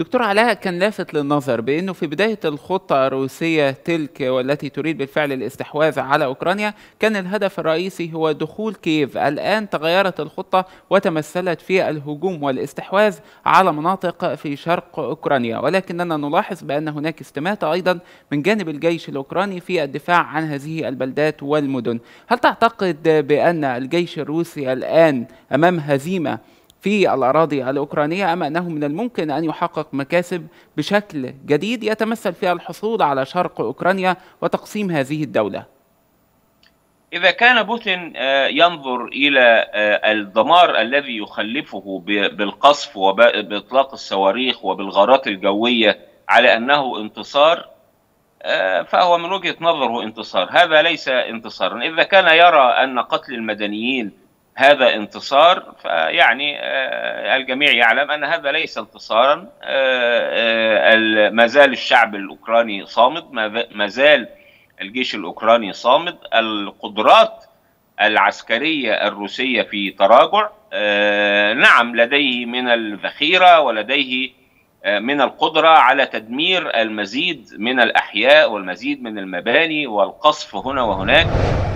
دكتور علاء كان لافت للنظر بأنه في بداية الخطة الروسية تلك والتي تريد بالفعل الاستحواذ على أوكرانيا كان الهدف الرئيسي هو دخول كييف الآن تغيرت الخطة وتمثلت في الهجوم والاستحواذ على مناطق في شرق أوكرانيا ولكننا نلاحظ بأن هناك استماتة أيضا من جانب الجيش الأوكراني في الدفاع عن هذه البلدات والمدن هل تعتقد بأن الجيش الروسي الآن أمام هزيمة في الأراضي الأوكرانية أم أنه من الممكن أن يحقق مكاسب بشكل جديد يتمثل في الحصول على شرق أوكرانيا وتقسيم هذه الدولة؟ إذا كان بوتين آه، ينظر إلى آه، الدمار الذي يخلفه بالقصف وبإطلاق الصواريخ وبالغارات الجوية على أنه انتصار آه، فهو من وجهة نظره انتصار هذا ليس انتصارا إذا كان يرى أن قتل المدنيين هذا انتصار فيعني آه، الجميع يعلم ان هذا ليس انتصارا آه، آه، ما زال الشعب الاوكراني صامد ما زال الجيش الاوكراني صامد القدرات العسكريه الروسيه في تراجع نعم لديه من الذخيره ولديه من القدره على تدمير المزيد من الاحياء والمزيد من المباني والقصف هنا وهناك